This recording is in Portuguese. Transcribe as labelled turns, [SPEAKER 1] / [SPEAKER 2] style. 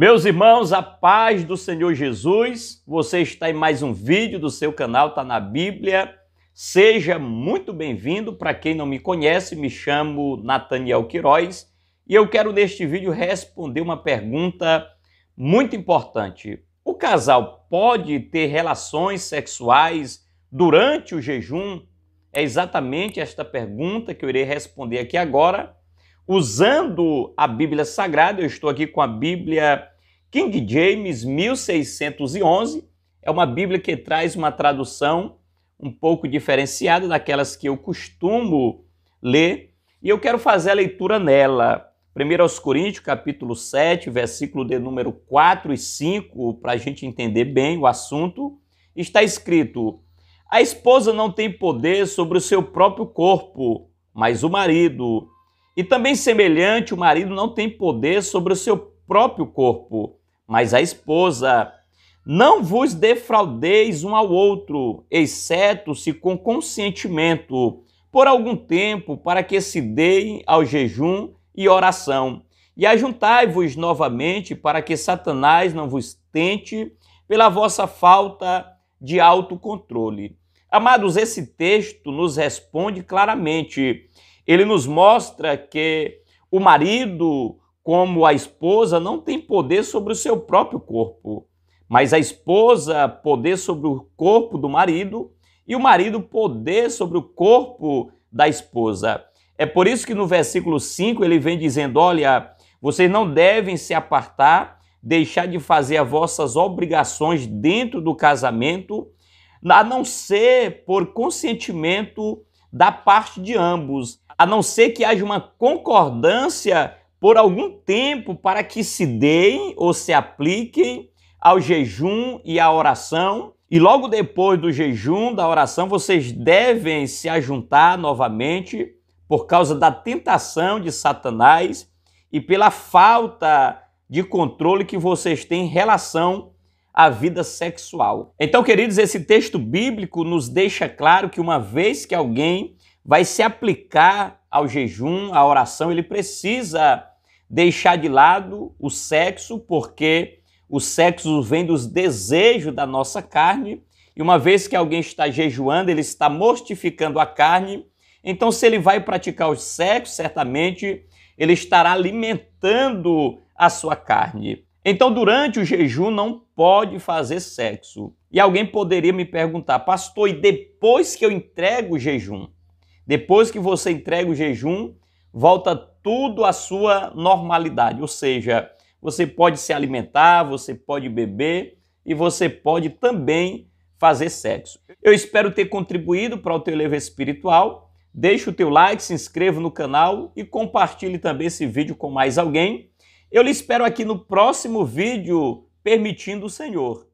[SPEAKER 1] Meus irmãos, a paz do Senhor Jesus. Você está em mais um vídeo do seu canal, está na Bíblia. Seja muito bem-vindo. Para quem não me conhece, me chamo Nathaniel Quiroz e eu quero neste vídeo responder uma pergunta muito importante. O casal pode ter relações sexuais durante o jejum? É exatamente esta pergunta que eu irei responder aqui agora usando a Bíblia Sagrada. Eu estou aqui com a Bíblia King James 1611 é uma Bíblia que traz uma tradução um pouco diferenciada daquelas que eu costumo ler, e eu quero fazer a leitura nela. 1 aos Coríntios, capítulo 7, versículo de número 4 e 5, para a gente entender bem o assunto, está escrito: A esposa não tem poder sobre o seu próprio corpo, mas o marido. E também semelhante, o marido não tem poder sobre o seu próprio corpo, mas a esposa. Não vos defraudeis um ao outro, exceto se com consentimento, por algum tempo, para que se deem ao jejum e oração. E ajuntai-vos novamente, para que Satanás não vos tente pela vossa falta de autocontrole. Amados, esse texto nos responde claramente. Ele nos mostra que o marido, como a esposa não tem poder sobre o seu próprio corpo, mas a esposa poder sobre o corpo do marido e o marido poder sobre o corpo da esposa. É por isso que no versículo 5 ele vem dizendo: Olha, vocês não devem se apartar, deixar de fazer as vossas obrigações dentro do casamento, a não ser por consentimento da parte de ambos, a não ser que haja uma concordância por algum tempo para que se deem ou se apliquem ao jejum e à oração. E logo depois do jejum, da oração, vocês devem se ajuntar novamente por causa da tentação de Satanás e pela falta de controle que vocês têm em relação à vida sexual. Então, queridos, esse texto bíblico nos deixa claro que uma vez que alguém vai se aplicar ao jejum, à oração, ele precisa deixar de lado o sexo, porque o sexo vem dos desejos da nossa carne, e uma vez que alguém está jejuando, ele está mortificando a carne. Então, se ele vai praticar o sexo, certamente ele estará alimentando a sua carne. Então, durante o jejum, não pode fazer sexo. E alguém poderia me perguntar, pastor, e depois que eu entrego o jejum? Depois que você entrega o jejum, volta tudo à sua normalidade. Ou seja, você pode se alimentar, você pode beber e você pode também fazer sexo. Eu espero ter contribuído para o teu leve espiritual. Deixe o teu like, se inscreva no canal e compartilhe também esse vídeo com mais alguém. Eu lhe espero aqui no próximo vídeo, permitindo o Senhor.